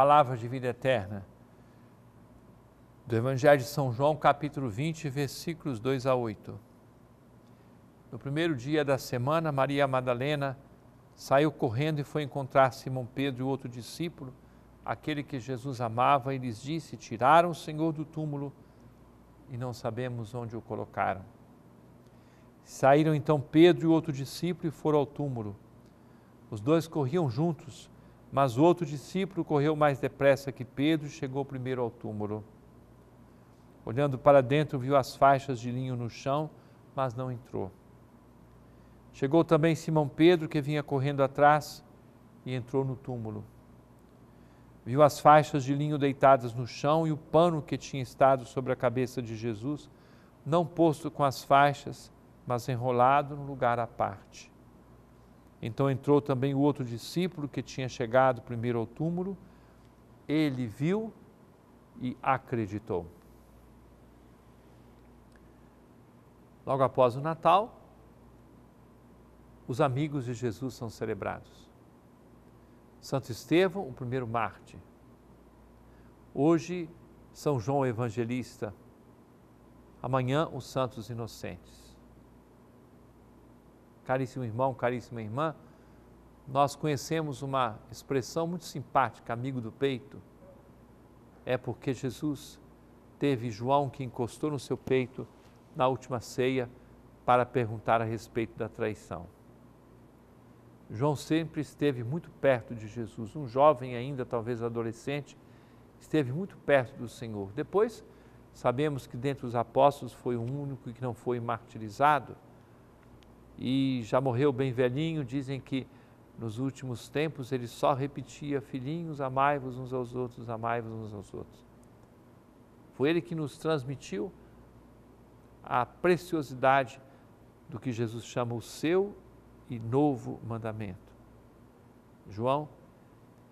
palavra de vida eterna. Do Evangelho de São João, capítulo 20, versículos 2 a 8. No primeiro dia da semana, Maria Madalena saiu correndo e foi encontrar Simão Pedro e outro discípulo, aquele que Jesus amava, e lhes disse: Tiraram o Senhor do túmulo e não sabemos onde o colocaram. Saíram então Pedro e outro discípulo e foram ao túmulo. Os dois corriam juntos mas o outro discípulo correu mais depressa que Pedro e chegou primeiro ao túmulo. Olhando para dentro, viu as faixas de linho no chão, mas não entrou. Chegou também Simão Pedro, que vinha correndo atrás, e entrou no túmulo. Viu as faixas de linho deitadas no chão e o pano que tinha estado sobre a cabeça de Jesus, não posto com as faixas, mas enrolado num lugar à parte. Então entrou também o outro discípulo que tinha chegado primeiro ao túmulo. Ele viu e acreditou. Logo após o Natal, os amigos de Jesus são celebrados. Santo Estevão, o primeiro Marte. Hoje, São João Evangelista. Amanhã, os Santos Inocentes caríssimo irmão, caríssima irmã, nós conhecemos uma expressão muito simpática, amigo do peito. É porque Jesus teve João que encostou no seu peito na última ceia para perguntar a respeito da traição. João sempre esteve muito perto de Jesus, um jovem ainda, talvez adolescente, esteve muito perto do Senhor. Depois, sabemos que dentre os apóstolos foi o único que não foi martirizado e já morreu bem velhinho. Dizem que nos últimos tempos ele só repetia: Filhinhos, amai-vos uns aos outros, amai-vos uns aos outros. Foi ele que nos transmitiu a preciosidade do que Jesus chama o seu e novo mandamento. João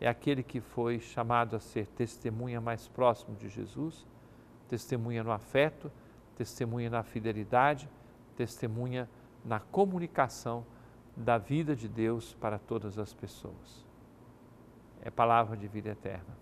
é aquele que foi chamado a ser testemunha mais próximo de Jesus, testemunha no afeto, testemunha na fidelidade, testemunha na comunicação da vida de Deus para todas as pessoas. É palavra de vida eterna.